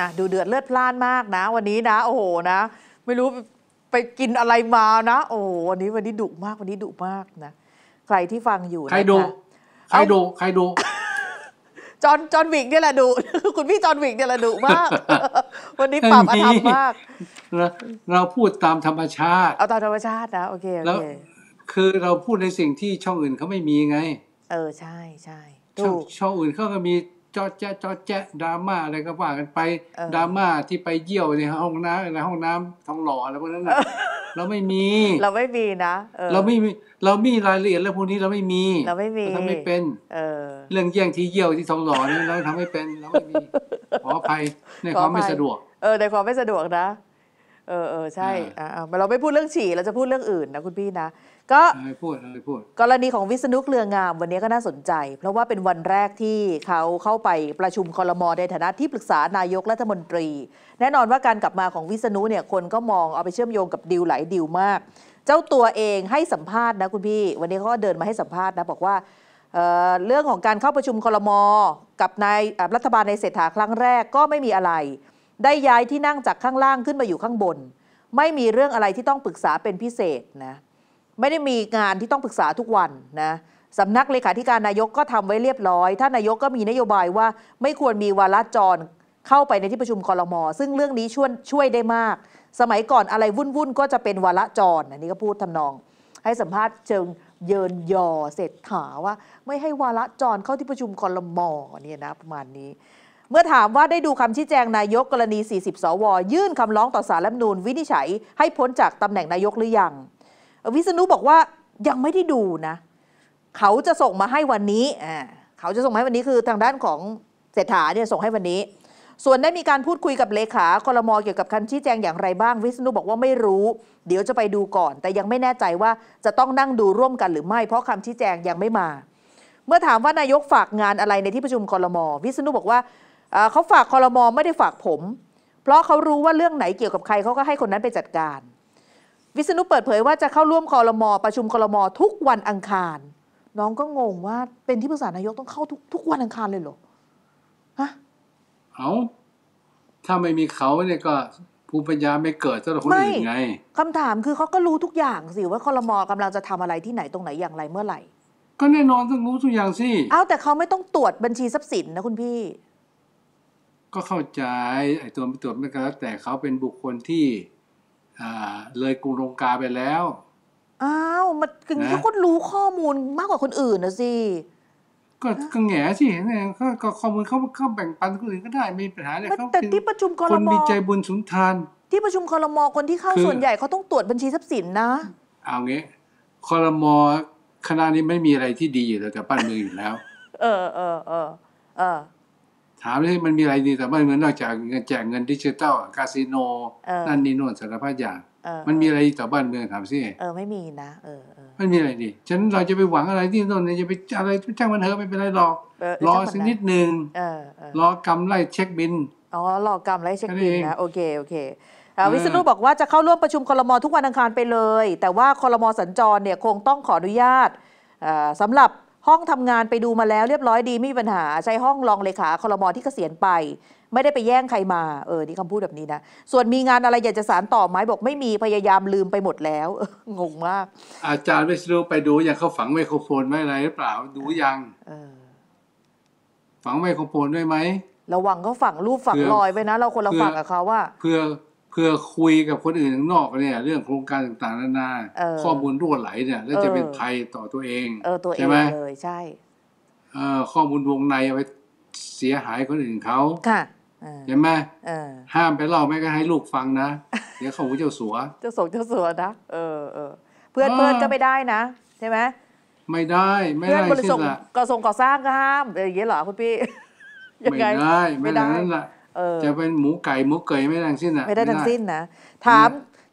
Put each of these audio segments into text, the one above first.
่ะดูเดือด เลือดพล่านมากนะวันนี้นะโอ้โหนะ ไม่รู้ไปกินอะไรมานะโอ้โหวันนี้วันนี้ดุมาก วันนี้ดุมากนะใครที่ฟังอยู่ใครดูใครดูใครดู จอนจอนวิกเนี่ยแหละดุคุณพี่จอนวิกเนี่ยแหละดุมาก วันนี้ปรับอารรมมากเราพูดตามธรรมชาติเอาตามธรรมชาตินะโอเคโอเคคือเราพูดในสิ่งที่ช่องอื่นเขาไม่มีไง เออใช่ใช่ช่องอื่นเขาก็มีจอแจ๊จอแจ๊ดราม่าอะไรก็ว่ากันไปดราม่าที่ไปเยี่ยวในห้องน้ำในห้องน้ำทองหล่ออะไรพวกนั้นเราไม่มี เราไม่มีนะเราไม่มีเรามีรายละเอียดแล้วพวกนี้เราไม่มี เราไม่มีทำไม่เป็นเรื่องแย่งที่เยี่ยวที่ทองหล่อนี่เราทำไม่เป็นเราไม่มีขออภัยในความไม่สะดวกเออในความไม่สะดวกนะเออเออใช่อ่าเราไม่พูดเรื่องฉี่เราจะพูดเรื่องอื่นนะ คุณพี่นะ ก็ไม่พูดไม่พูดกรณีของวิษณุเครืองามวันนี้ก็น่าสนใจ เพราะว่าเป็นวันแรกที่เขาเข้าไปประชุมคอรมอในฐานะที่ปรึกษานายกรัฐมนตรี แน่นอนว่าการกลับมาของวิษณุเนี่ย คนก็มองเอาไปเชื่อมโยงกับดิวหลายดิวมาก เจ้าตัวเองให้สัมภาษณ์นะคุณพี่ วันนี้เขาเดินมาให้สัมภาษณ์นะบอกว่าเเรื่องของการเข้าประชุมคอรมอกับนายรัฐบาลในเศรษฐาครั้งแรกก็ไม่มีอะไรได้ย้ายที่นั่งจากข้างล่างขึ้นมาอยู่ข้างบน ไม่มีเรื่องอะไรที่ต้องปรึกษาเป็นพิเศษนะไม่ได้มีงานที่ต้องปรึกษาทุกวันนะสำนักเลขาธิการนายกก็ทำไว้เรียบร้อยท่านนายกก็มีนโยบายว่า ไม่ควรมีวาระจรเข้าไปในที่ประชุมคอรมอซึ่งเรื่องนี้ช่วยช่วยได้มาก สมัยก่อนอะไรวุ่นๆ ก็จะเป็นวาระจรอันนี้ก็พูดทำนอง ให้สัมภาษณ์เชิงเยินยอเสร็จถาว่า ไม่ให้วาระจรเข้าที่ประชุมคอรมอเนี่ยนะประมาณนี้เมื่อถามว่าได้ดูคำชี้แจงนายกกรณี 40 สว ยื่นคำร้องต่อสารรัฐมนูลวินิจฉัยให้พ้นจากตำแหน่งนายกหรือยังวิษณุบอกว่ายังไม่ได้ดูนะ เขาจะส่งมาให้วันนี้เขาจะส่งมาให้วันนี้คือทางด้านของเศรษฐาเนี่ยส่งให้วันนี้ ส่วนได้มีการพูดคุยกับเลขาคลมเกี่ยวกับคำชี้แจงอย่างไรบ้างวิษณุบอกว่าไม่รู้ เดี๋ยวจะไปดูก่อน แต่ยังไม่แน่ใจว่าจะต้องนั่งดูร่วมกันหรือไม่เพราะคำชี้แจงยังไม่มา เมื่อถามว่านายกฝากงานอะไรในที่ประชุมคลมวิษณุบอกว่าเขาฝากคอรมอไม่ได้ฝากผม เพราะเขารู้ว่าเรื่องไหนเกี่ยวกับใครเขาก็ให้คนนั้นไปจัดการ วิษณุเปิดเผยว่าจะเข้าร่วมคอรมอประชุมคอรมอทุกวันอังคาร น้องก็งงว่าเป็นที่ปรึกษานายกต้องเข้าทุกทุกวันอังคารเลยเหรอฮะเขาถ้าไม่มีเขาเนี่ยก็ ภูมิปัญญาไม่เกิดสำหรับคนอื่นไงคำถามคือเขาก็รู้ทุกอย่างสิว่าคอรมอกำลังจะทำอะไรที่ไหนตรงไหนอย่างไรเมื่อไหร่ ก็แน่นอนต้องรู้ทุกอย่างสิเอาแต่เขาไม่ต้องตรวจบัญชีทรัพย์สินนะคุณพี่ก็เข้าใจ ไอ้ตัวไม่ตัวไม่ก็แล้วแต่เขาเป็นบุคคลที่เลยกรุงรงกาไปแล้ว อ้าว มันถึงนเขาก็รู้ข้อมูลมากกว่าคนอื่นนะสิ ก็ก็แง่สิเห็นไหก็ข้อมูลเขาเขาแบ่งปันคนอื่นก็ได้ไม่มีปัญหาเลยเขาแต่ที่ประชุมคอรมคนมีใจบุญสุนทาน ที่ประชุมคอรมอคนที่เข้าส่วนใหญ่เขาต้องตรวจบัญชีทรัพย์สินนะเอางี้คอรมอคณะนี้ไม่มีอะไรที่ดีอยู่แล้วกับบ้านเมืองอยู่แล้ว เออเออเออเออถามเลยมันมีอะไรดีแต่ม่ามือนนอกจากเงินแจกเงินดิจิตอลคาสิโนนั่นนี่นู่นสารพัดอย่าง มันมีอะไรดีต่อบ้านเมืองถามสิเออไม่มีนะเออเอไม่มีอะไรดีฉะนั้นเราจะไปหวังอะไรที่ต้นเนี่ยจะไปอะไรจ้างมันเถอะไม่เป็นไรหรอกรอสักนิดหนึ่งรอกำไรเช็คบินอ๋อรอกำไรเช็คบินนะโอเคโอเควิศนุบอกว่าจะเข้าร่วมประชุมครมทุกวันอังคารไปเลย แต่ว่าครมสัญจรเนี่ยคงต้องขออนุญาตสำหรับห้องทำงานไปดูมาแล้วเรียบร้อยดี ไม่มีปัญหา ใช้ห้องรองเลขาคอรมอที่เกษียณไป ไม่ได้ไปแย่งใครมาเออ นี่คำพูดแบบนี้นะ ส่วนมีงานอะไรอยากจะสารต่อไหมบอกไม่มีพยายามลืมไปหมดแล้วงงมาก อาจารย์วิศนุไปดูอย่างเขาฝังไมโครโฟนไหมอะไรหรือเปล่าดูยังฝังไมโครโฟนไว้ไหมระวังเขาฝังรูปฝังลอยไว้นะเราคนเราฝังกับเขาว่า เพื่อเพื่อคุยกับคนอื่นข้างนอกเนี่ย เรื่องโครงการต่างๆนานา ข้อมูลรั่วไหลเนี่ยแล้วจะเป็นภัยต่อตัวเองเออตัวเอใช่งไหมเลยใช่เออข้อมูลวงในเอาไปเสียหายคนอื่นเขาค่ะใช่ไหมห้ามไปเล่าแม่ก็ให้ลูกฟังนะเดี๋ยวเขาหูเจ้าสัวเจ้าสงเจ้าสัวนะเออเออเพื่อนเพื่อนก็ไม่ได้นะใช่ไหมไม่ได้ไม่เพื่อนบริ่ษัทก่อส่งก่อสร้างก็ห้ามอย่างเงี้ยเหรอคุณพี่ยังไม่ไงได้ไม่ได้ไม่ได้นั่นละจะเป็นหมูไก่หมูเกยไม่ได้ทั้งสิ้นอ่ะไม่ได้ทั้งสิ้นนะถาม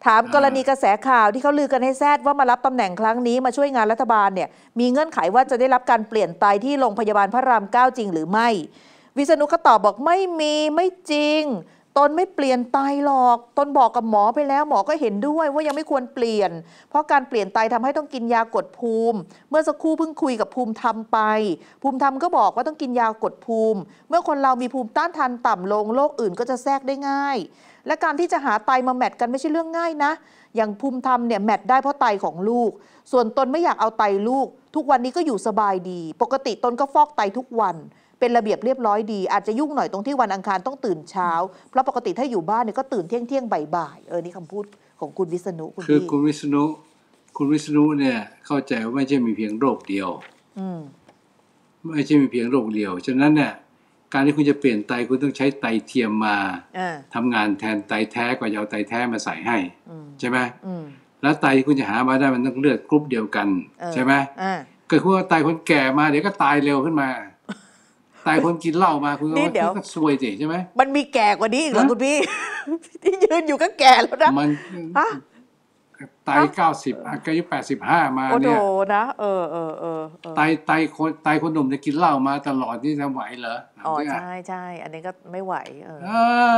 ถามกรณีกระแสข่าวที่เขาลือกันให้แซดว่ามารับตำแหน่งครั้งนี้มาช่วยงานรัฐบาลเนี่ยมีเงื่อนไขว่าจะได้รับการเปลี่ยนไตที่โรงพยาบาลพระรามเก้าจริงหรือไม่ วิษณุก็ตอบบอกไม่มีไม่จริงตนไม่เปลี่ยนไตหรอก ตนบอกกับหมอไปแล้ว หมอก็เห็นด้วยว่ายังไม่ควรเปลี่ยน เพราะการเปลี่ยนไตทำให้ต้องกินยากดภูมิ เมื่อสักครู่เพิ่งคุยกับภูมิธรรมไป ภูมิธรรมก็บอกว่าต้องกินยากดภูมิ เมื่อคนเรามีภูมิต้านทานต่ำลงโรคอื่นก็จะแทรกได้ง่าย และการที่จะหาไตมาแมทกันไม่ใช่เรื่องง่ายนะ อย่างภูมิธรรมเนี่ยแมทได้เพราะไตของลูก ส่วนตนไม่อยากเอาไตลูก ทุกวันนี้ก็อยู่สบายดี ปกติตนก็ฟอกไตทุกวันเป็นระเบียบเรียบร้อยดีอาจจะยุ่งหน่อยตรงที่วันอังคารต้องตื่นเช้า เพราะปกติถ้าอยู่บ้านเนี่ยก็ตื่นเที่ยงเที่ยงบ่ายๆเออนี่คำพูดของคุณวิษณุคุณคือคุณวิษณุ คุณวิษณุเนี่ยเข้าใจว่าไม่ใช่มีเพียงโรคเดียวอืไม่ใช่มีเพียงโรคเดียวฉะนั้นเนี่ยการที่คุณจะเปลี่ยนไตคุณต้องใช้ไตเทียมมาทำงานแทนไตแท้กว่าจะเอาไตแท้มาใส่ให้ ใช่ไหมแล้วไตคุณจะหามาได้มันต้องเลือดกรุ๊ปเดียวกัน ใช่ไหมเกิดค้นว่าไตคนแก่มาเดี๋ยวก็ตายเร็วขึ้นมาแต่คนกินเหล้ามาคุณ็ว่เดี๋ยวก็ซวยสิใช่ไหมมันมีแก่กว่านี้อีกเหรอคุณพี่ ที่ยืนอยู่ก็แก่แล้วนะมันไตเก้าสิบอายุแปดสิบห้ามาเนี่ยโอ้โหนะเออเออเออไตไตคนไตคนหนุ่มจะกินเหล้ามาตลอดนี่จะไหวเหรออ๋อใช่ใช่ อันนี้ก็ไม่ไหวเอ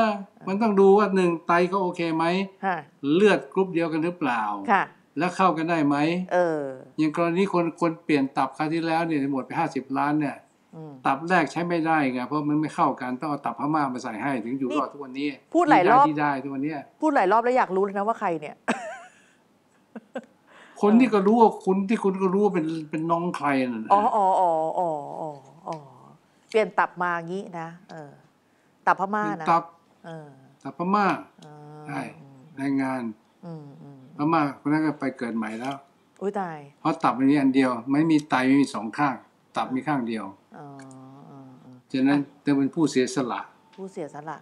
อมันต้องดูว่าหนึ่งไตก็โอเคไหมเลือดกรุ๊ปเดียวกันหรือเปล่าค่ะแล้วเข้ากันได้ไหมเอออย่างกรณีคนคนเปลี่ยนตับครั้งที่แล้วเนี่ยหมดไปห้าสิบล้านเนี่ยตับแรกใช้ไม่ได้ไง เพราะมันไม่เข้ากันต้องเอาตับพม่ามาใส่ให้ ถึงอยู่รอดทุกวันนี้ พูดหลายรอบที่ได้ทุกวันนี้พูดหลายรอบแล้วอยากรู้นะว่าใครเนี่ย คนที่ก็รู้ว่าคุณที่คุณก็รู้ว่าเป็นเป็นน้องใครน่ะอ๋ออ๋ออ๋ออ๋อเปลี่ยนตับมางี้นะเออ ตับพม่านะตับตับพม่าใช่แรงงานพม่าคนนั้นก็ไปเกิดใหม่แล้ว อุ้ยตาย เพราะตับมันมีอันเดียว ไม่มีไตไม่มีสองข้างับมีข้างเดียวฉะนั้นเธอเป็นผู้เสียสละ ผู้เสียสละ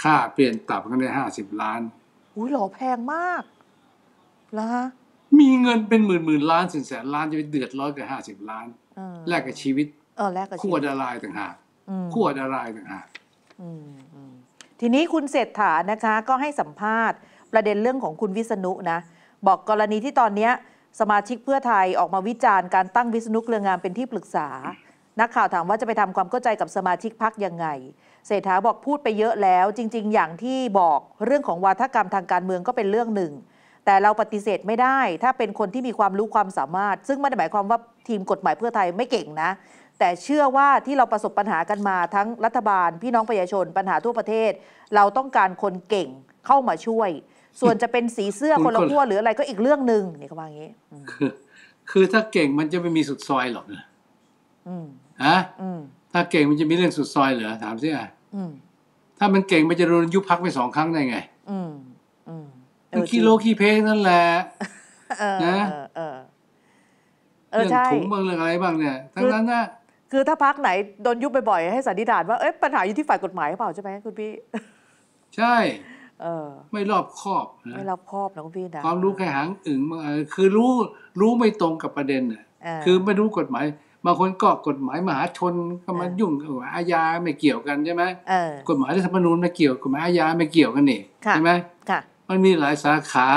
ค่าเปลี่ยนตับกันได้ห้าสิบล้าน อุ้ยหล่อแพงมากนะมีเงินเป็นหมื่นหมื่นล้านสินแสนล้านจะไปเดือดร้อนกับห้าสิบล้าน แลกกับชีวิต เออขั้วดารายต่างหากขั้วดารายต่างหาก ทีนี้คุณเศรษฐา นะคะ ก็ให้สัมภาษณ์ ประเด็นเรื่องของคุณวิษณุนะ บอกกรณีที่ตอนเนี้ยสมาชิกเพื่อไทยออกมาวิจารณ์การตั้งวิษณุเครืองามเป็นที่ปรึกษา นักข่าวถามว่าจะไปทำความเข้าใจกับสมาชิกพักยังไง เศรษฐาบอกพูดไปเยอะแล้ว จริง ๆ อย่างที่บอกเรื่องของวาทกรรมทางการเมืองก็เป็นเรื่องหนึ่ง แต่เราปฏิเสธไม่ได้ถ้าเป็นคนที่มีความรู้ความสามารถ ซึ่งไม่ได้หมายความว่าทีมกฎหมายเพื่อไทยไม่เก่งนะ แต่เชื่อว่าที่เราประสบปัญหากันมาทั้งรัฐบาล พี่น้องประชาชนปัญหาทั่วประเทศ เราต้องการคนเก่ง เข้ามาช่วยส่วนจะเป็นสีเสื้อคนละขั้วหรืออะไรก็อีกเรื่องหนึ่งนี่เขาว่าอย่างนี้คือถ้าเก่งมันจะไม่มีสุดซอยหรอกนะฮะถ้าเก่งมันจะมีเรื่องสุดซอยเหรอถามสิอ่ะถ้ามันเก่งมันจะโดนยุบพักไปสองครั้งได้ไงมันขี้โลขี้เพกนั่นแหละนะเรื่องถุงบ้างเรื่องอะไร บ้างเนี่ยทั้งนั้นนะคือถ้าพักไหนโดนยุบบ่อยๆให้สันนิษฐานว่าเอ๊ะปัญหาอยู่ที่ฝ่ายกฎหมายหรือเปล่าใช่ไหมคุณพี่ใช่เออไม่รอบคอบนะไม่รอบคอบนะคุณพี่นะความรู้แค่หางอึ๋งคือรู้รู้ไม่ตรงกับประเด็นน่ะคือไม่รู้กฎหมายบางคนก็กฎหมายมหาชนก็มายุ่งอาญาไม่เกี่ยวกันใช่ไหมกฎหมายรัฐธรรมนูญไม่เกี่ยวกฎหมายอาญาไม่เกี่ยวกันนี่ใช่ไหมมันมีหลายสาขา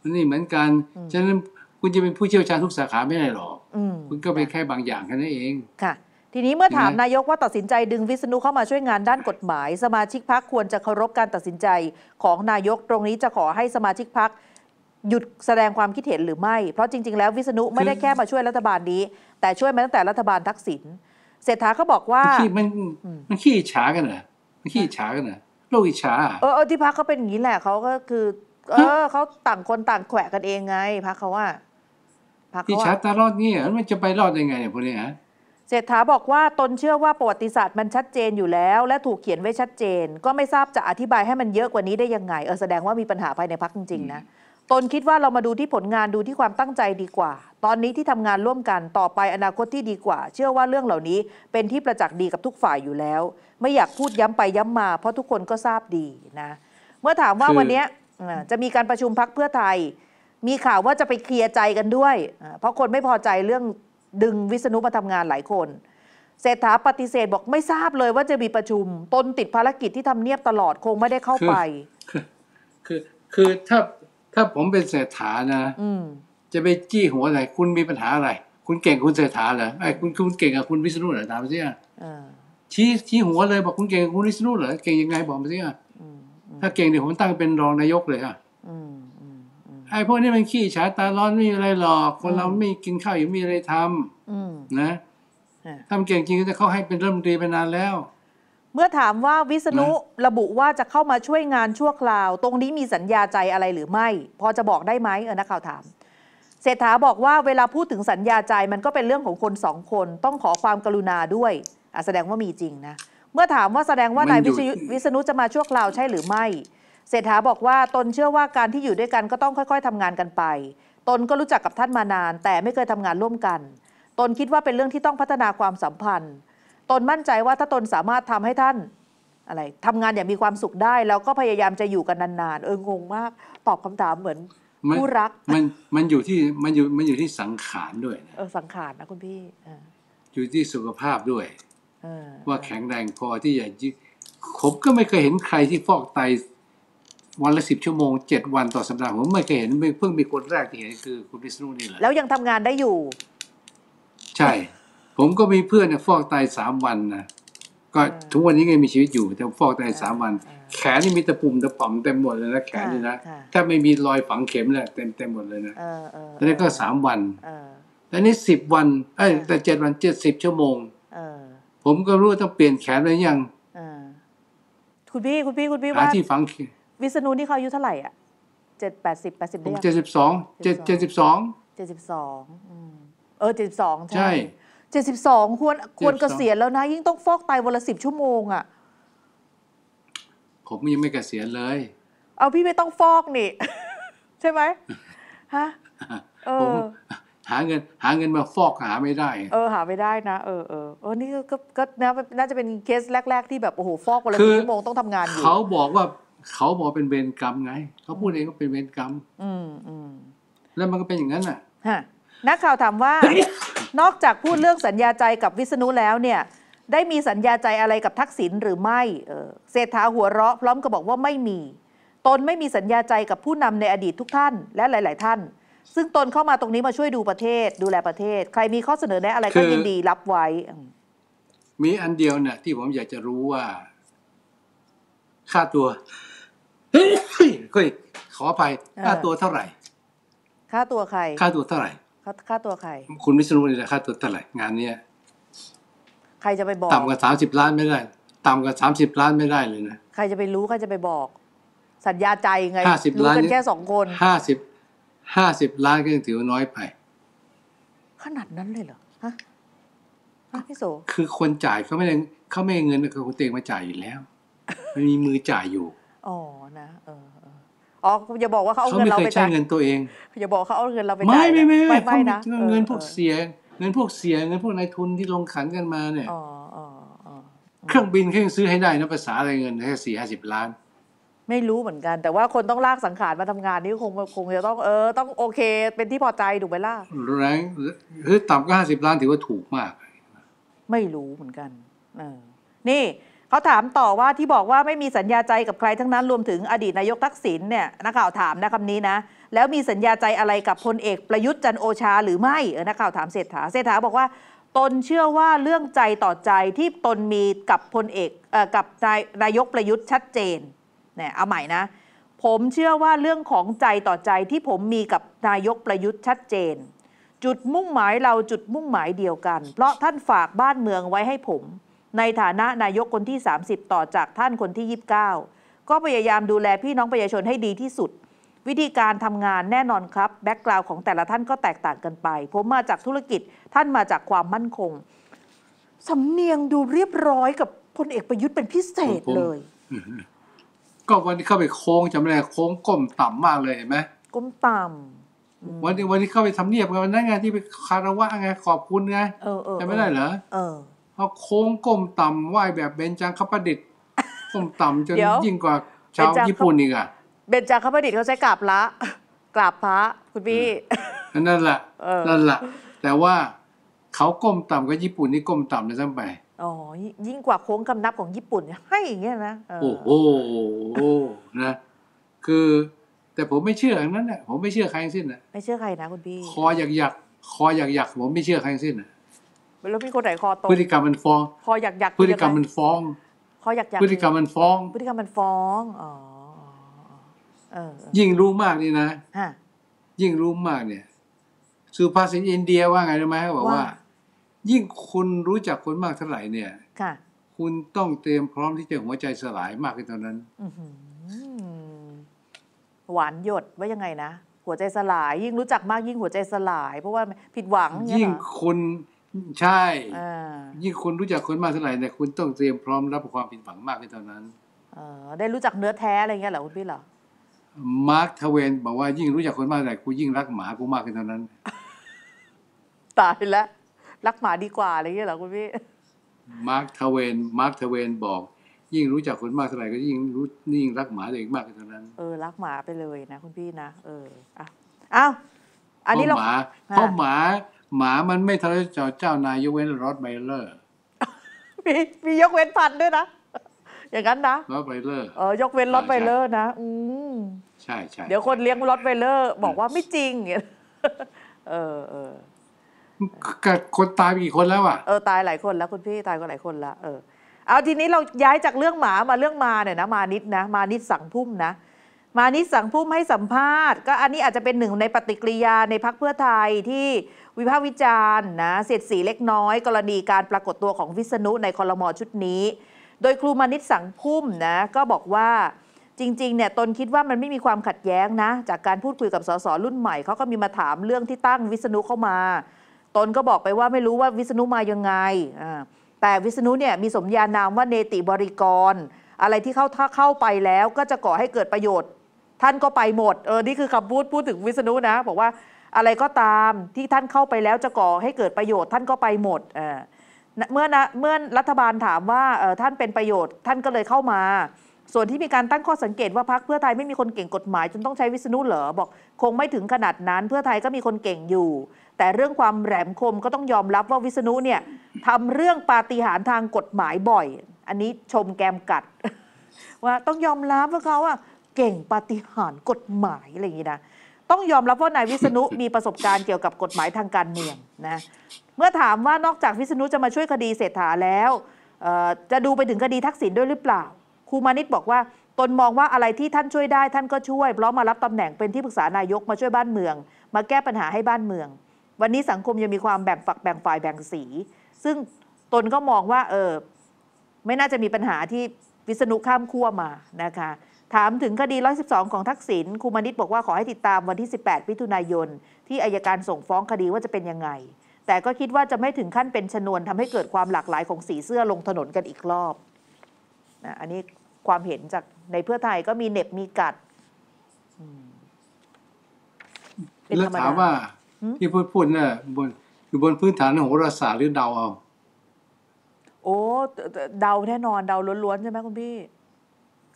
มันนี่เหมือนกันฉะนั้นคุณจะเป็นผู้เชี่ยวชาญทุกสาขาไม่ได้หรอกคุณก็เป็นแค่บางอย่างแค่นั้นเองค่ะทีนี้เมื่อถามนายกว่าตัดสินใจดึงวิษณุเข้ามาช่วยงานด้านกฎหมายสมาชิกพักควรจะเคารพการตัดสินใจของนายกตรงนี้จะขอให้สมาชิกพักหยุดแสดงความคิดเห็นหรือไม่เพราะจริง ๆแล้ววิษณุไม่ได้แค่มาช่วยรัฐบาลนี้ แต่ช่วยมาตั้งแต่รัฐบาลทักษิณเศรษฐาเขาบอกว่า มันมันขี้ฉากันเหรอมันขี้ฉากันเหรอโลกอิจฉาเออที่พักเขาเป็นอย่างนี้แหละเขาก็คือ เออเขาต่างคนต่างแขวะกันเองไงพักเขาว่าพักเขาว่าฉาตาลอดนี่มันจะไปรอดยังไงเนี่ยพวกนี้ฮะเศรษฐาบอกว่าตนเชื่อว่า ประวัติศาสตร์มันชัดเจนอยู่แล้ว และถูกเขียนไว้ชัดเจน ก็ไม่ทราบจะอธิบายให้มันเยอะกว่านี้ได้ยังไงเออแสดงว่ามีปัญหาภายในพักจริงๆนะตนคิดว่าเรามาดูที่ผลงานดูที่ความตั้งใจดีกว่า ตอนนี้ที่ทำงานร่วมกันต่อไปอนาคตที่ดีกว่า เชื่อว่าเรื่องเหล่านี้เป็นที่ประจักษ์ดีกับทุกฝ่ายอยู่แล้ว ไม่อยากพูดย้ำไปย้ำมาเพราะทุกคนก็ทราบดีนะเมื่อถามว่าวันนี้จะมีการประชุมพักเพื่อไทย มีข่าวว่าจะไปเคลียร์ใจกันด้วย เพราะคนไม่พอใจเรื่องดึงวิษณุมาทำงานหลายคน เศรษฐาปฏิเสธบอกไม่ทราบเลยว่าจะมีประชุม ตนติดภารกิจที่ทำเนียบตลอดคงไม่ได้เข้าไป คือ คือคอถ้า ถ้าผมเป็นเศรษฐานะจะไปจี้หัวอะไร คุณมีปัญหาอะไร คุณเก่งคุณเศรษฐาเหรอ ไอ้คุณคุณเก่งกับคุณวิษณุเหรอ ตามมาสิอ่ะชี้ชี้หัวเลยบอกคุณเก่งกับคุณวิษณุเหรอ เก่งยังไงบอกมาสิอ่ะถ้าเก่งเดี๋ยวผมตั้งเป็นรองนายกเลยอ่ะไอ้พวกนี้มันขี้ฉาตาร้อนไม่มีอะไรหรอก คนเราไม่กินข้าวอยู่มีอะไรทำนะทำเก่งจริงแต่เขาให้เป็นเริ่มรีไปนานแล้ว เมื่อถามว่าวิษณุระบุว่าจะเข้ามาช่วยงานชั่วคราว ตรงนี้มีสัญญาใจอะไรหรือไม่พอจะบอกได้ไหมเออนักข่าวถามเศรษฐาบอกว่าเวลาพูดถึงสัญญาใจมันก็เป็นเรื่องของคนสองคน ต้องขอความกรุณาด้วยแสดงว่ามีจริงนะเมื่อถามว่าแสดงว่านายวิษณุจะมาชั่วคราวใช่หรือไม่เศรษฐาบอกว่าตนเชื่อว่าการที่อยู่ด้วยกันก็ต้องค่อย ๆ ทำงานกันไป ตนก็รู้จักกับท่านมานาน แต่ไม่เคยทำงานร่วมกัน ตนคิดว่าเป็นเรื่องที่ต้องพัฒนาความสัมพันธ์ ตนมั่นใจว่าถ้าตนสามารถทำให้ท่าน อะไรทำงานอย่างมีความสุขได้ แล้วก็พยายามจะอยู่กันนานๆเอองงมากตอบคำถามเหมือน ผู้รักมันมันอยู่ที่มันอยู่มันอยู่ที่สังขารด้วยนะเออสังขารนะคุณพี่อยู่ที่สุขภาพด้วยว่าแข็งแรงพอที่จะคบก็ไม่เคยเห็นใครที่ฟอกไตวันละสิบชั่วโมงเจ็ดวันต่อสัปดาห์ผมไม่เคยเห็นเพิ่งมีคนแรกที่เห็นคือคุณวิษณุนี่แหละแล้วยังทำงานได้อยู่ ใช่ ผมก็มีเพื่อนเนี่ยฟอกไตสามวันนะก็ทุกวันนี้ยังมีชีวิตอยู่ แต่ฟอกไตสามวัน แขนนี่มีตะปุ่มตะป๋อมเต็มหมดเลยนะแขนนี่นะถ้าไม่มีรอยฝังเข็มเลยเต็มเต็มหมดเลยนะแล้วนี้ก็สามวันแล้วนี้สิบวันเอ้แต่เจ็ดวันเจ็ดสิบชั่วโมงผมก็รู้ต้องเปลี่ยนแขนอะไรยังคุณพี่คุณพี่คุณพี่ว่าที่ฝังวิษณุนี่เขาอายุเท่าไหร่อ่ะเจ็ดแปดสิบแปดสิบผมเจ็ดสิบสองเจ็ดเจ็ดสิบสองเจ็ดสิบสองเออเจ็ดสิบสองใช่เจ็ดสิบสองควรควรเกษียณแล้วนะ ยิ่งต้องฟอกไตวันละสิบชั่วโมงอ่ะผมยังไม่เกษียณเลย เอาพี่ไม่ต้องฟอกนี่ ใช่ไหมฮะ เออ หาเงิน หาเงินมาฟอกหาไม่ได้ เออ หาไม่ได้นะ เออเออเออนี่ก็ก็นน่าจะเป็นเคสแรกๆ ที่แบบโอ้โหฟอกวันละสิบชั่วโมงต้องทำงานอยู่เขาบอกว่าเขาบอกเป็นเวรกรรมไงเขาพูดเองก็เป็นเวรกรรมอืมอืมแล้วมันก็เป็นอย่างนั้นน่ะะนักข่าวถามว่า นอกจากพูดเรื่องสัญญาใจกับวิษณุแล้วเนี่ย ได้มีสัญญาใจอะไรกับทักษิณหรือไม่เเศรษฐาหัวเราะ พร้อมกับบอกว่าไม่มี ตนไม่มีสัญญาใจกับผู้นำในอดีตทุกท่าน และหลาย ๆ ท่าน ซึ่งตนเข้ามาตรงนี้มาช่วยดูประเทศดูแลประเทศ ใครมีข้อเสนอแนะอะไรก็ยินดี รับไว้มีอันเดียวเนี่ยที่ผมอยากจะรู้ว่า ค่าตัวค็อยขออภัยค่าตัวเท่าไหร่ค่าตัวใคร ค่าตัวเท่าไหร่ค่าตัวใคร คุณวิศนุนี่แหละค่าตัวเท่าไหร่งานเนี้ยใครจะไปบอกต่ำกว่าสามสิบล้านไม่ได้ต่ำกว่าสามสิบล้านไม่ได้เลยนะใครจะไปรู้ใครจะไปบอก สัญญาใจไงห้าสิบล้านแค่สองคนห้าสิบห้าสิบล้านก็ยังถือว่าน้อยไปขนาดนั้นเลยเหรอฮะพี่โคือคนจ่ายเขาไม่ได้เขาไม่เงินเขาคนเตงมาจ่ายอยู่แล้วมันมีมือจ่ายอยู่อ๋อนะ เอออ๋ออย่าบอกว่าเขาเอาเงินเราไปจ่ายเงินตัวเองอย่าบอกเขาเอาเงินเราไปจ่ายไม่ไม่ไม่ไม่ไม่นะเงินพวกเสียเงินพวกเสียเงินพวกนายทุนที่ลงขันกันมาเนี่ยเครื่องบินเครื่องซื้อให้ได้นะภาษาอะไรเงินแค่สี่ห้าสิบล้าน ไม่รู้เหมือนกัน แต่ว่าคนต้องลากสังขารมาทำงานนี่คงคงจะต้องเออต้องโอเค เป็นที่พอใจถูกไหมล่ะแรงเฮ้ยต่ำก็ห้าสิบล้านถือว่าถูกมาก ไม่รู้เหมือนกันเออ นี่เขาถามต่อว่าที่บอกว่าไม่มีสัญญาใจกับใครทั้งนั้นรวมถึงอดีตนายกทักษิณเนี่ยนักข่าวถามนะคำนี้นะแล้วมีสัญญาใจอะไรกับพลเอกประยุทธ์จันโอชา หรือไม่เออนักข่าวถามเศรษฐาเศรษฐาบอกว่า ตนเชื่อว่าเรื่องใจต่อใจที่ตนมีกับพลเอกเอ่อกับนายนายกประยุทธ์ชัดเจนเนี่ยเอาใหม่นะ ผมเชื่อว่าเรื่องของใจต่อใจที่ผมมีกับนายกประยุทธ์ชัดเจน จุดมุ่งหมายเราจุดมุ่งหมายเดียวกัน เพราะท่านฝากบ้านเมืองไว้ให้ผมในฐานะนายกคนที่ 30 ต่อจากท่านคนที่ 29 ก็พยายามดูแลพี่น้องประชาชนให้ดีที่สุด วิธีการทำงานแน่นอนครับ แบ็กกราวของแต่ละท่านก็แตกต่างกันไปผมมาจากธุรกิจท่านมาจากความมั่นคง สำเนียงดูเรียบร้อยกับพลเอกประยุทธ์เป็นพิเศษเลยก็วันนี้เข้าไปโค้งจำไม่โค้งก้มต่ำมากเลยเห็นไหมก้มต่ำวันนี้วันนี้เข้าไปทำเนียบกันันนั้นไงที่ไปคารวะไงขอบคุณไงจำไม่ได้เหรอเออเอาโค้งก้มต่ำไหว้แบบเบญจางคประดิษฐ์ก้มต่ำจนยิ่งกว่าชาวญี่ปุ่นอีกอ่ะเบญจางคประดิษฐ์เขาใช้กราบละกราบพระ คุณพี่นั่นแหละนั่นแหละแต่ว่าเขาก้มต่ำก็ญี่ปุ่นนี่ก้มต่ำนะซ้ำไปอ๋อยิ่งกว่าโค้งคำนับของญี่ปุ่นให้อย่างเงี้ยนะโอ้โหนะ คือ แต่ผมไม่เชื่ออย่างนั้นแหละผมไม่เชื่อใครทั้งสิ้นนะไม่เชื่อใครนะ คุณพี่คออยากอยากคออยากอยากผมไม่เชื่อใครทั้งสิ้นนะแล้วมีคนไหนคอตกพฤติกรรมมันฟ้องคอหยักหยักพฤติกรรมมันฟ้องคอหยักหยักพฤติกรรมมันฟ้อง พฤติกรรมมันฟ้อง อ๋อ เออ ยิ่งรู้มากนี่นะะยิ่งรู้มากเนี่ย สุภาษิตอินเดียว่าไงรู้ไหมเขาบอกว่า ยิ่งคุณรู้จักคนมากเท่าไหร่เนี่ย ค่ะ คุณต้องเตรียมพร้อมที่จะหัวใจสลายมากขึ้นเท่านั้นหวานหยดว่ายังไงนะ หัวใจสลาย ยิ่งรู้จักมากยิ่งหัวใจสลาย เพราะว่า ผิดหวังยิ่งคุณใช่่ยิ่งคุณรู้จักคนมากเท่าไหร่เนี่ยคุณต้องเตรียมพร้อมรับความผิดหวังมากขึ้นเท่านั้นเออได้รู้จักเนื้อแท้อะไรเงี้ยเหรอคุณพี่เหรอ มาร์คทเวน บอกว่ายิ่งรู้จักคนมากเท่าไหร่กูยิ่งรักหมากูมากขึ้นเท่านั้น ตายแล้วรักหมาดีกว่าอะไรเงี้ยเหรอคุณพี่ มาร์คทเวนมาร์คทเวนบอก ยิ่งรู้จักคนมากเท่าไหร่ก็ยิ่งรู้ยิ่งรักหมาเองมากขึ้นเท่านั้น เออรักหมาไปเลยนะคุณพี่นะเออออ้าวอันนี้เเราราะหมาเพราะหมาหมามันไม่ทะเลาะเจ้านายยกเว้นรอดไบเลอร์มีมียกเว้นพันด้วยนะ อย่างนั้นนะรอดไบเลอร์ เออยกเว้นรอดไบเลอร์ นะ อืมใช่ใช่เดี๋ยวคนเลี้ยงรอดไบเลอร์ บอกว่าไม่จริงเออเออกัคนตายไปกี่คนแล้วอ่ะเออตายหลายคนแล้วคุณพี่ตายก็หลายคนละ เออ เอาทีนี้เราย้ายจากเรื่องหมามาเรื่องมาเนี่ยนะ มานิดนะ มานิดสังพุ่มนะมานิดสังพุ่มให้สัมภาษณ์ ก็อันนี้อาจจะเป็นหนึ่งในปฏิกิริยาในพักเพื่อไทยที่วิพากษ์วิจารณ์นะเสียดสีเล็กน้อยกรณีการปรากฏตัวของวิษณุในคอรมอชุดนี้ โดยครูมานิตสังพุ่มนะก็บอกว่าจริงๆเนี่ยตนคิดว่ามันไม่มีความขัดแย้งนะ จากการพูดคุยกับสสรุ่นใหม่เขาก็มีมาถามเรื่องที่ตั้งวิษณุเข้ามา ตนก็บอกไปว่าไม่รู้ว่าวิษณุมายังไง แต่วิษณุเนี่ยมีสมญานามว่าเนติบริกร อะไรที่เข้าถ้าเข้าไปแล้วก็จะก่อให้เกิดประโยชน์ท่านก็ไปหมดเออนี่คือคำพูดพูดถึงวิษณุนะบอกว่าอะไรก็ตามที่ท่านเข้าไปแล้วจะก่อให้เกิดประโยชน์ท่านก็ไปหมดเมื่อนะเมื่อรัฐบาลถามว่าท่านเป็นประโยชน์ท่านก็เลยเข้ามา ส่วนที่มีการตั้งข้อสังเกตว่าพักเพื่อไทยไม่มีคนเก่งกฎหมายจนต้องใช้วิศนุเหรอบอก คงไม่ถึงขนาดนั้นเพื่อไทยก็มีคนเก่งอยู่ แต่เรื่องความแหลมคมก็ต้องยอมรับว่าวิศนุเนี่ยทำเรื่องปาฏิหาริย์ทางกฎหมายบ่อย อันนี้ชมแกมกัดว่าต้องยอมรับว่าเขาอะเก่งปาฏิหาริย์กฎหมายอะไรอย่างนี้นะต้องยอมรับว่านายวิษณุมีประสบการณ์เกี่ยวกับกฎหมายทางการเมืองนะเมื่อถามว่านอกจากวิษณุจะมาช่วยคดีเศรษฐาแล้ว จะดูไปถึงคดีทักษิณด้วยหรือเปล่าครูมานิตบอกว่า ตนมองว่าอะไรที่ท่านช่วยได้ท่านก็ช่วย เพราะมารับตำแหน่งเป็นที่ปรึกษานายกมาช่วยบ้านเมือง มาแก้ปัญหาให้บ้านเมือง วันนี้สังคมยังมีความแบ่งฝักแบ่งฝ่ายแบ่งสี ซึ่งตนก็มองว่าเออไม่น่าจะมีปัญหาที่วิษณุข้ามขั้วมานะคะถามถึงคดี 112 ของทักษิณครูมนิตบอกว่า ขอให้ติดตามวันที่ 18มิถุนายน ที่อายการส่งฟ้องคดีว่าจะเป็นยังไง แต่ก็คิดว่าจะไม่ถึงขั้นเป็นชนวนทำให้เกิดความหลากหลายของสีเสื้อลงถนนกันอีกรอบนะอันนี้ความเห็นจากในเพื่อไทยก็มีเน็บมีกัดแล้วถามว่า ที่พูดพูดเนี่ยบนอยู่บนพื้นฐานของโหราศาสตร์หรือเดาเอา โอ้เดาแน่นอนเดาล้วนๆใช่ไหมคุณพี่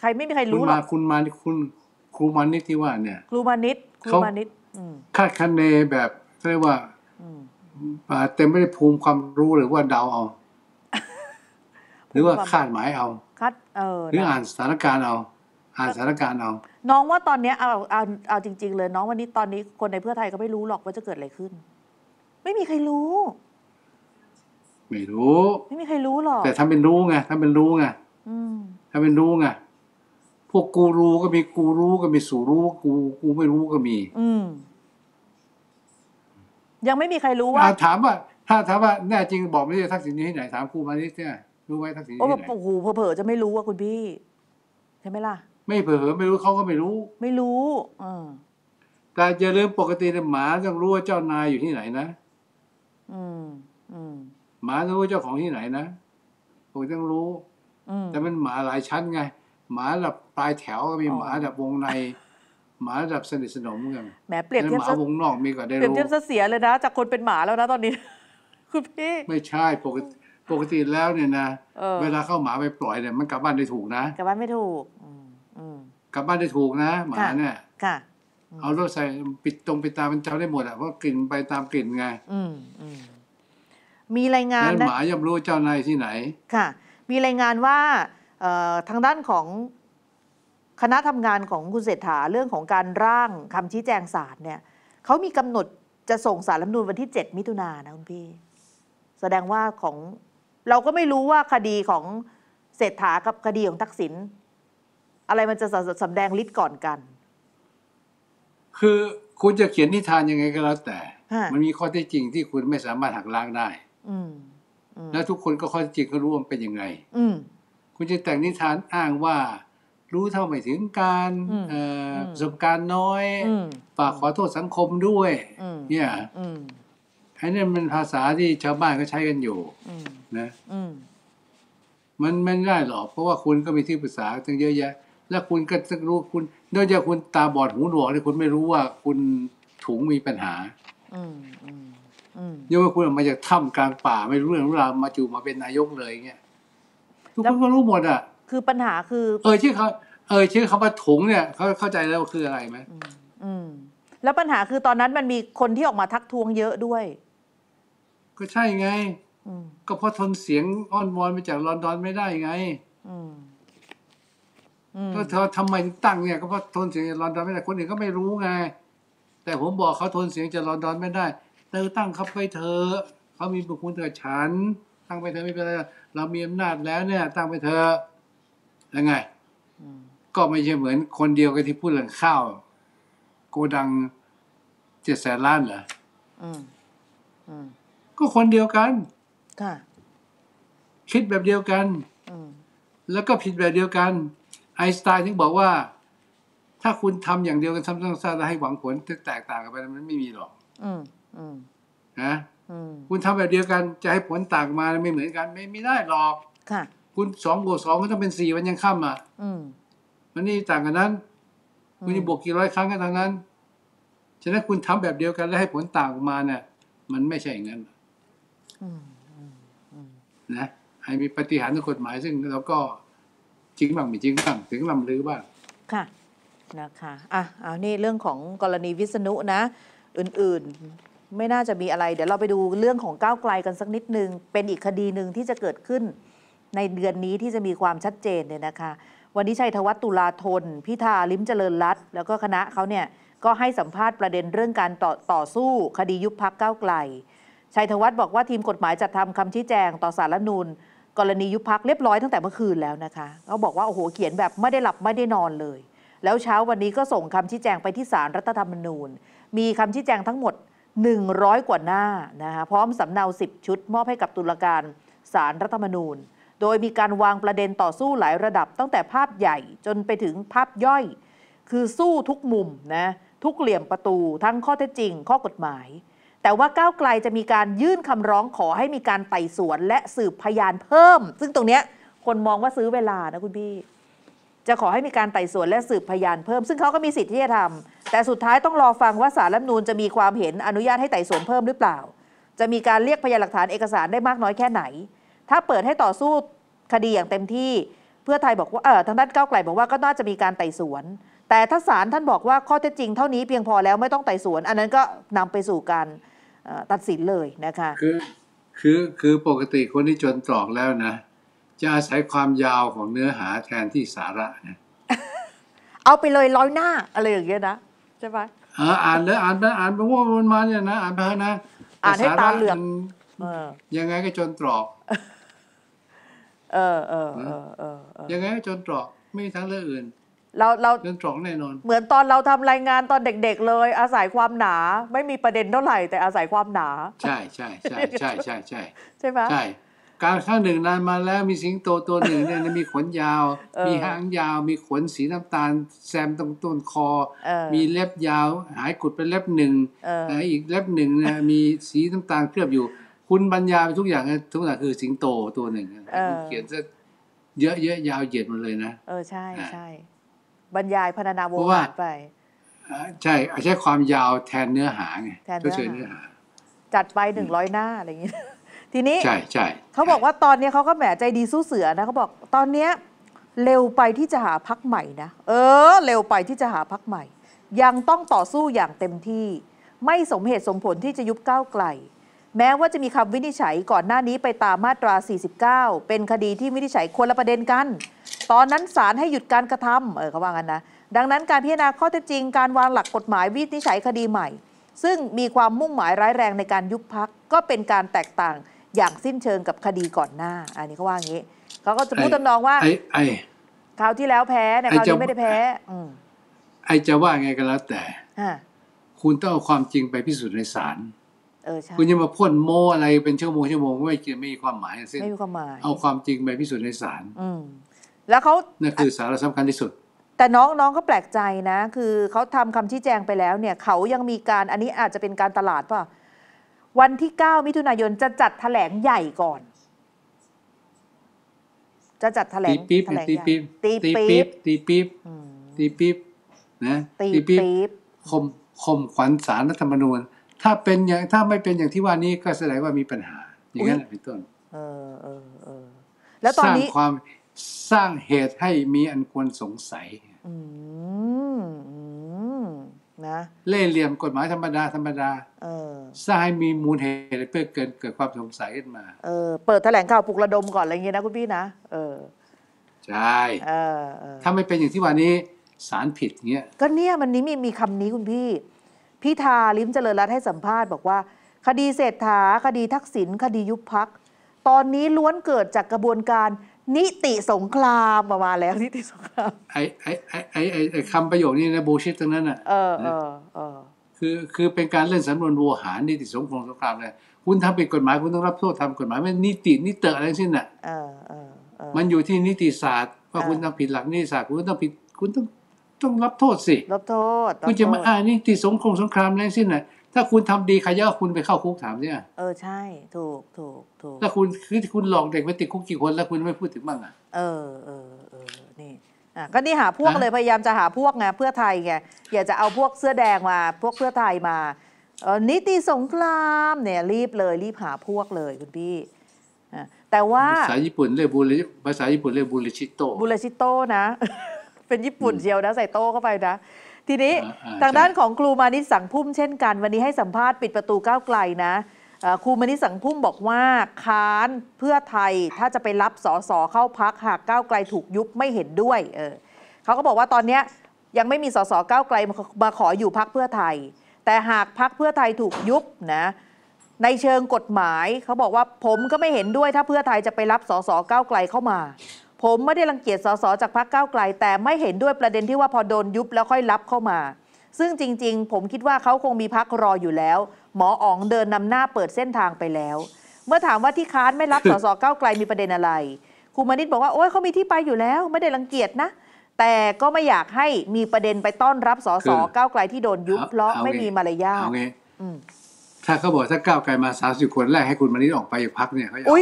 ใครไม่มีใครรู้หรมาอกคุณมาคุณครูมานิตที่ว่าเนี่ย ครูมานิดครูเขามานิดคาดคะเนแบบเรียกว่าอเต็มไได้ภูมิความรู้หรือว่าเดาเอา หรือว่าคาดหมายเอาคาดเออหรืออ่านสถานการณ์เอา อ่านสถานการณ์เอาน้องว่าตอนเนี้ยเอาเอาเอาจริง ๆ เลย น้องวันนี้ตอนนี้คนในเพื่อไทยก็ไม่รู้หรอกว่าจะเกิดอะไรขึ้น ไม่มีใครรู้ ไม่รู้ ไม่มีใครรู้หรอก แต่ทาเป็นรู้ไงทาเป็นรู้ไงอืมทเป็นรู้ไงพวกกูรู้ก็มีกูรู้ก็มีสูรู้ กูกูไม่รู้ก็มี อืมยังไม่มีใครรู้ว่า ถามว่าถ้าถามว่าแน่จริงบอกไม่ได้ทักษิณอยู่ที่ไหนถามครูมานิดเนี่ยรู้ไหมทักษิณอยู่โอ้ที่ไหนโอ้โหเผลอจะไม่รู้ว่าคุณพี่ใช่ไหมล่ะไม่เผลอไม่รู้เขาก็ไม่รู้ ไม่รู้อแต่อย่าลืมปกติเนี่ยหมาต้องรู้ว่าเจ้านายอยู่ที่ไหนนะหมาต้องรู้เจ้าของที่ไหนนะผมต้องรู้แต่มันหมาหลายชั้น ไงหมาระดับปลายแถวก็มีหมาระดับวงใน หมาระดับสนิทสนมกันแหมเปลียนเทียบหมาวงนอกมีก็ได้รู้เปลียนเทียบเสียเลยนะจากคนเป็นหมาแล้วนะตอนนี้คุณพี่ไม่ใช่ปกติปกติแล้วเนี่ยนะเวลาเข้าหมาไปปล่อยเนี่ย มันกลับบ้านได้ถูกนะกลับบ้านไม่ถูกกลับบ้านได้ถูกนะ หมาเนี่ย ค่ะ เอารถใส่ปิดตรงปิดตามันเจ้าได้หมดอ่ะเพราะกลิ่นไปตามกลิ่นไงมีรายงานนะหมาย่อมรู้เจ้านายที่ไหน ค่ะ มีรายงานว่าทางด้านของคณะทำงานของคุณเศรษฐาเรื่องของการร่างคำชี้แจงศาลเนี่ยเขามีกำหนดจะส่งสารรัฐมนูลวันที่ 7 มิถุนานะคุณพี่ แสดงว่าของ เราก็ไม่รู้ว่าคดีของเศรษฐากับคดีของทักษิณอะไรมันจะสํแดงฤทธิ์ก่อนกัน คือคุณจะเขียนนิทานยังไงก็แล้วแต่ มันมีข้อเท็จจริงที่คุณไม่สามารถหักล้างได้แล้วทุกคนก็ข้อเท็จจริงก็รู้ว่าเป็นยังไง อืคุณจะแต่งนิทานอ้างว่า รู้เท่าไม่ถึงการประสบการณ์น้อยฝากขอโทษสังคมด้วยเนี่ยอันนี้มันภาษาที่ชาวบ้านก็ใช้กันอยู่นะมันไม่ได้หรอก เพราะว่าคุณก็มีที่ปรึกษาตั้งเยอะแยะ แล้วคุณก็จะรู้คุณนอกจากคุณตาบอดหูหนวกเนี่ยคุณไม่รู้ว่าคุณถุงมีปัญหายังว่าคุณมาจากถ้ำกลางป่า ไม่รู้เรื่องรราวมาจู่มาเป็นนายกเลยเงี้ยุกคนก็รู้หมดอ่ะคือปัญหาคือ เออชื่อเขา เออชื่อเขาว่าถุงเนี่ย เขาเข้าใจแล้วคืออะไรไหมอืม แล้วปัญหาคือตอนนั้นมันมีคนที่ออกมาทักทวงเยอะด้วย ก็ใช่ไงก็เพราะทนเสียงอ้อนวอนมาจากลอนดอนไม่ได้ไงก็เธอทำไมตั้ง เนี่ย ก็เพราะทนเสียงจลอนดอนไม่ได้คนอื่นก็ไม่รู้ไงแต่ผมบอกเขาทนเสียงจากลอนดอนไม่ได้เธอตั้งเขาไปเธอเขามีบุคคลเธอฉันตั้งไปเธอไม่เป็นไรเรามีอำนาจแล้วเนี่ยตั้งไปเธอแยังไง ก็ไม่ใช่เหมือนคนเดียวกันที่พูดเรื่องข้าวโกดังเจ็ดแสนล้านเหรอก็คนเดียวกัน ค่ะ คิดแบบเดียวกันแล้วก็ผิดแบบเดียวกัน ไอสไตน์ถึงบอกว่า ถ้าคุณทำอย่างเดียวกันซ้ำๆซา้วให้หวังผลแตกต่างกันไปมันไม่มีหรอก อืมอืมนะคุณทำแบบเดียวกันจะให้ผลต่างมาไม่เหมือนกัน ไม่ไม่ได้หรอกค่ะ คุณสองบวกสองก็ต้องเป็นสี่มันยังข้ามอ่ะมันนี่ต่างกันนั้น คุณจะบวกกี่ร้อยครั้งกันทางนั้นฉะนั้นคุณทำแบบเดียวกัน แล้วให้ผลต่างออกมาเนี่ยมันไม่ใช่อย่างนั้นนะ ให้มีปฏิหารในงกฎหมายซึ่งเราก็จริงบ้างไม่จริงบ้างถึงลำลือบ้างค่ะ นะคะอ่ะเอานี่เรื่องของกรณีวิษณุนะ อื่นไม่น่าจะมีอะไร เดี๋ยวเราไปดูเรื่องของก้าวไกลกันสักนิดนึง เป็นอีกคดีหนึ่งที่จะเกิดขึ้น ในเดือนนี้ที่จะมีความชัดเจนเนี่ยนะคะ วันนี้ชัยธวัฒน์ตุลาธน พิธา ลิ้มเจริญรัตแล้วก็คณะเขาเนี่ย ก็ให้สัมภาษณ์ประเด็นเรื่องการต่อตอสู้คดียุบพักก้าวไกล ชัยธวัฒน์บอกว่าทีมกฎหมายจัดทาคำชี้แจงต่อสารรัฐนูนกรณียุบพักเรียบร้อยตั้งแต่เมื่อคืนแล้วนะคะ เขาบอกว่าโอ้โหเขียนแบบไม่ได้หลับไม่ได้นอนเลย แล้วเช้าวันนี้ก็ส่งคำชี้แจง ไปที่สารรัฐธรรมนูญ มีคำชี้แจงทั้งหมด100 กว่าหน้านะคะพร้อมสำเนา 10 ชุด มอบให้กับตุลาการสารรัฐธรรมนูญ โดยมีการวางประเด็นต่อสู้หลายระดับตั้งแต่ภาพใหญ่จนไปถึงภาพย่อย คือสู้ทุกมุมนะทุกเหลี่ยมประตู ทั้งข้อเท็จจริง ข้อกฎหมาย แต่ว่าก้าวไกลจะมีการยื่นคำร้องขอให้มีการไต่สวนและสืบพยานเพิ่ม ซึ่งตรงนี้คนมองว่าซื้อเวลานะคุณพี่จะขอให้มีการไต่สวน และสืบพยานเพิ่มซึ่งเขาก็มีสิทธิ์ที่จะทำแต่สุดท้ายต้องรอฟังว่าสารรัฐนูลจะมีความเห็นอนุญาตให้ไต่สวนเพิ่มหรือเปล่า จะมีการเรียกพยานหลักฐานเอกสารได้มากน้อยแค่ไหน ถ้าเปิดให้ต่อสู้คดีอย่างเต็มที่ เพื่อไทยบอกว่า เออทางด้านก้าวไกลบอกว่าก็น่าจะมีการไต่สวน แต่ถ้าศาลท่านบอกว่าข้อเท็จจริงเท่านี้เพียงพอแล้วไม่ต้องไต่สวน อันนั้นก็นำไปสู่การตัดสินเลยนะคะคือคือคือปกติคนที่จนตรอกแล้วนะจะอาศัยความยาวของเนื้อหาแทนที่สาระนะเอาไปเลยร้อยหน้า อะไรอย่างเงี้ยนะ ใช่ไหมอ่านแล้วอ่านไปอ่านไปว่ามันมาเนี่ยนะอ่านไปนะอ่านให้ตาเหลืองยังไงก็จนตรอกเออเออเออเออยังไงก็จนตรอก ไม่มีทางเลือกอื่นเราเราจนตรอกแน่นอนเหมือนตอนเราทำรายงานตอนเด็ก ๆ เลย อาศัยความหนาไม่มีประเด็นเท่าไหร่แต่อาศัยความหนาใช่ใช่ใช่ใช่ใช่ใช่ใช่ไหมใช่การข้างหนึ่งนานมาแล้วมีสิงโตตัวหนึ่งเนี่ยมีขนยาว มีหางยาว มีขนสีน้ำตาล แซมตรงต้นคอมีเล็บยาว หายกุดเป็นเล็บหนึ่งอีกเล็บหนึ่งเนี่ยมีสีน้ำตาล เคลือบอยู่คุณบรรยายทุกอย่างทุกอย่างคือสิงโตตัวหนึ่งเขียนซะเยอะเยอะยาวเหยียดมันเลยนะเออใช่ใช่บรรยายพรรณนาวงศ์ไปใช่ใช้ความยาวแทนเนื้อหาไงแทนเนื้อหาจัดไปหนึ่งร้อยหน้าอะไรอย่างนี้ทีนี้ใช่ใช่เขาบอกว่าตอนนี้เขาก็แหมใจดีสู้เสือนะเขาบอกตอนเนี้ยเร็วไปที่จะหาพักใหม่นะเออเร็วไปที่จะหาพักใหม่ ยังต้องต่อสู้อย่างเต็มที่ ไม่สมเหตุสมผลที่จะยุบก้าวไกล แม้ว่าจะมีคำวินิจฉัยก่อนหน้านี้ไปตามมาตรา 49 เป็นคดีที่วินิจฉัยคนละประเด็นกัน ตอนนั้นศาลให้หยุดการกระทำเออเขาว่ากันนะ ดังนั้นการพิจารณาข้อเท็จจริงการวางหลักกฎหมายวินิจฉัยคดีใหม่ ซึ่งมีความมุ่งหมายร้ายแรงในการยุบพักก็เป็นการแตกต่างอย่างสิ้นเชิงกับคดีก่อนหน้า อันนี้เขาว่าอย่างนี้เขาก็จะพูดตำนองว่าไอ้ไอ้คราวที่แล้วแพ้ใน่คราวนี้ไม่ได้แพ้อืไอ้จะว่าไงก็แล้วแต่คุณต้องเอาความจริงไปพิสูจน์ในศาลคุณจะมาพ่นโมอะไรเป็นชั่วโมงชั่วโมงไม่ไม่มีความหมายสิ้นไม่มีความหมายเอาความจริงไปพิสูจน์ในศาลแล้วเขานั่นคือสาระสำคัญที่สุด แต่น้องน้องก็แปลกใจนะคือเขาทำคำชี้แจงไปแล้วเนี่ยเขายังมีการอันนี้อาจจะเป็นการตลาดป่ะวันที่ 9 มิถุนายนจะจัดแถลงใหญ่ก่อน จะจัดแถลงตีปี๊บตีปี๊บตีปี๊บตีปี๊บตีปี๊บนะตีปี๊บคม คมขวัญสารรัฐธรรมนูญถ้าเป็นอย่างถ้าไม่เป็นอย่างที่ว่านี้ก็แสดงว่ามีปัญหา อย่างนั้นเป็นต้น เออเออเออแล้วตอนนี้สร้างความ สร้างเหตุให้มีอันควรสงสัยนะเล่เหลี่ยมกฎหมายธรรมดาธรรมดาเออสร้างให้มีมูลเหตุเพื่อเกิดเกิดความสงสัยขึ้นมา เออ เปิดแถลงข่าวปลุกระดมก่อน อะไรอย่างเงี้ยนะคุณพี่นะ เออ ใช่ เออถ้าไม่เป็นอย่างที่ว่านี้ สารผิดเงี้ย ก็เนี่ยมันนี้มีมีคำนี้คุณพี่ พิธาลิ้มเจริญรัตน์ให้สัมภาษณ์บอกว่า คดีเศรษฐา คดีทักษิณคดียุบพัก ตอนนี้ล้วนเกิดจากกระบวนการนิติสงครามมามาแล้วนิติสงครามไอไอไอไอ้คำประโยคนี้นะโบชิตตรงนั้นอ่ะเออเออเออคือคือเป็นการเล่นสำนวนวัวหารนิติสงครามสงครามเลยคุณทำผิดกฎหมายคุณต้องรับโทษทำกฎหมายไม่นิตินิเตอร์อะไรสิ้นน่ะเเออออมันอยู่ที่นิติศาสตร์ว่าคุณทำผิดหลักนิติศาสตร์คุณต้องผิดคุณต้องต้องรับโทษสิรับโทษคุณจะมาอ่านิติสงครามสงครามอะไรสิ้นอ่ะถ้าคุณทำดีใครย่อคุณไปเข้าคุกถามเนี่ยเออใช่ถูกถูกถูกถ้าคุณคือคุณหลอกเด็กไปติดคุกกี่คน แล้วคุณไม่พูดถึงบ้างอ่ะเออเออเออนี่อ่ะก็นี่หาพวกเลยพยายามจะหาพวกไงเพื่อไทยไงอยากจะเอาพวกเสื้อแดงมาพวกเพื่อไทยมา เออนิติสงครามเนี่ยรีบเลยรีบหาพวกเลย คุณพี่แต่ว่าภาษาญี่ปุ่นเรียกบุริภาษาญี่ปุ่นเรียกบุริชิโตบุริชิโตนะเป็นญี่ปุ่นเดียวนะใส่โตเข้าไปนะทีนี้ทางด้านของครูมานิสังพุ่มเช่นกัน วันนี้ให้สัมภาษณ์ปิดประตูก้าวไกลนะครูมานิสังพุ่มบอกว่าค้านเพื่อไทยถ้าจะไปรับสสเข้าพักหากก้าวไกลถูกยุบไม่เห็นด้วยเออเขาก็บอกว่าตอนนี้ยังไม่มีสสก้าวไกลมาขออยู่พักเพื่อไทย แต่หากพักเพื่อไทยถูกยุบนะ ในเชิงกฎหมายเขาบอกว่าผมก็ไม่เห็นด้วยถ้าเพื่อไทยจะไปรับสสก้าวไกลเข้ามาผมไม่ได้รังเกียจสสจากพรรคก้าวไกล แต่ไม่เห็นด้วยประเด็นที่ว่าพอโดนยุบแล้วค่อยรับเข้ามา ซึ่งจริง ๆ ผมคิดว่าเขาคงมีพรรครออยู่แล้ว หมออ๋องเดินนำหน้าเปิดเส้นทางไปแล้ว เมื่อถามว่าที่ค้านไม่รับสสก้าวไกลมีประเด็นอะไรครูมานิตบอกว่าโอ้ยเขามีที่ไปอยู่แล้ว ไม่ได้รังเกียจนะแต่ก็ไม่อยากให้มีประเด็นไปต้อนรับสสก้าวไกลที่โดนยุบเพราะไม่มีมารยาทถ้าเขาบอกถ้าก้าวไกลมาสามสิบคนแรกให้คุณมานิตออกไปอยู่พักเนี่ยเขาอยากไหม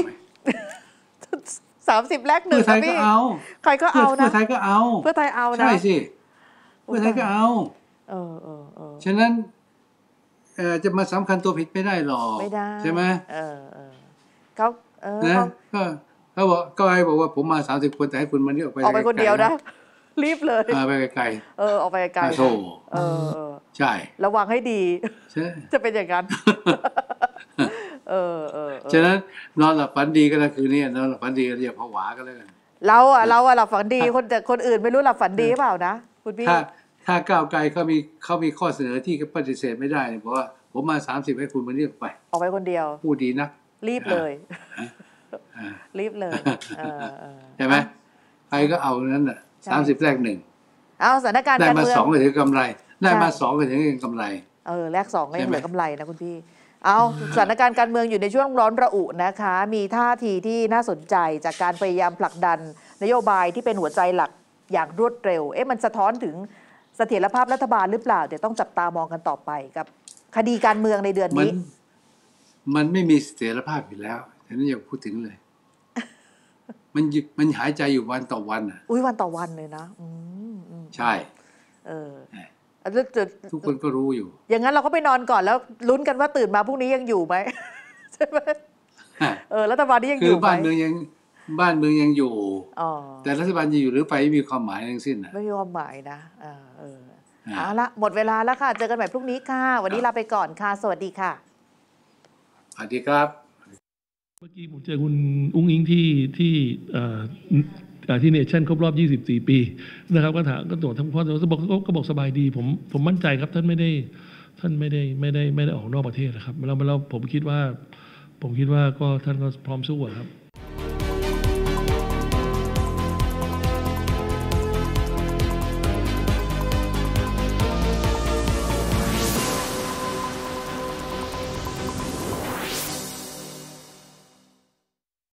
สามสิบแลกหนึ่งเพื่อไทยก็เอาใครก็เอานะเพื่อไทยก็เอา เพื่อไทยเอานะใช่สิเพื่อไทยก็เอาเออเออเออฉะนั้นจะมาสำคัญตัวผิดไม่ได้หรอกไม่ได้ใช่ไหมเออเออเขาเออนะก็เขาบอกก็ให้บอกว่าผมมาสามสิบคนแต่ให้คุณมันนี่ยออกไปออกไปคนเดียวนะ รีบเลยออกไปไกลเออออกไปไกลโซ่เออ ใช่ ระวังให้ดีจะเป็นอย่างนั้นเออเออเออฉะนั้นนอนหลับฝันดีก็คือเนี่ยนอนหลับฝันดีเรีย่าผวาก็แล้วกันเราอะเราอะหลับฝันดีคนแต่คนอื่นไม่รู้หลับฝันดีเปล่านะคุณพี่ถ้าถ้าก้าวไกลเขามีเขามีข้อเสนอที่ปฏิเสธไม่ได้เนี่ยบอกว่า ผมมาสามสิบให้คุณมาเรียกไปออกไปคนเดียว พูดดีนักรีบเลยรีบเลยใช่ไหมใครก็เอานั้นน่ะสามสิบแรกหนึ่งเอาสถานการณ์ได้มาสองก็ถือกำไร ได้มาสองก็ถือกำไรเออแรกสองก็ยังเหลือกำไรนะคุณพี่เอาสถานการณ์การเมืองอยู่ในช่วงร้อนระอุนะคะ มีท่าทีที่น่าสนใจจากการพยายามผลักดัน นโยบายที่เป็นหัวใจหลักอย่างรวดเร็ว เอ๊ะมันสะท้อนถึงเสถียรภาพรัฐบาลหรือเปล่า เดี๋ยวต้องจับตามองกันต่อไป กับ คดีการเมืองในเดือนนี้ มันไม่มีเสถียรภาพอยู่แล้วฉะนั้นอย่าพูดถึงเลย มันมันหายใจอยู่วันต่อวันอ่ะ อุ้ยวันต่อวันเลยนะใช่ เออทุกคนก็รู้อยู่ อย่างนั้นเราก็ไปนอนก่อนแล้วลุ้นกันว่าตื่นมาพรุ่งนี้ยังอยู่ไหมใช่ไหมเออรัฐบาลนี้ยังอยู่คือบ้านเมืองยัง บ้านเมืองยังอยู่อแต่รัฐบาลจะอยู่หรือไปไม่มีความหมายทั้งสิ้น่ะไม่มีความหมายนะเออ เอาละหมดเวลาแล้วค่ะ เจอกันใหม่พรุ่งนี้ค่ะ วันนี้ลาไปก่อนค่ะ สวัสดีค่ะสวัสดีครับ เมื่อกี้ผมเจอคุณอุ้งอิงที่ที่ที่เนชั่นครบรอบ 24 ปี นะครับ ก็ถามก็ตรวจทั้งพ่อกบอกก็บอกสบายดี ผมผมมั่นใจครับท่านไม่ได้ท่านไม่ได้ไม่ได้ไม่ได้ออกนอกประเทศนะครับ แล้วแล้วผมคิดว่า ผมคิดว่าก็ท่านก็พร้อมสู้ครับ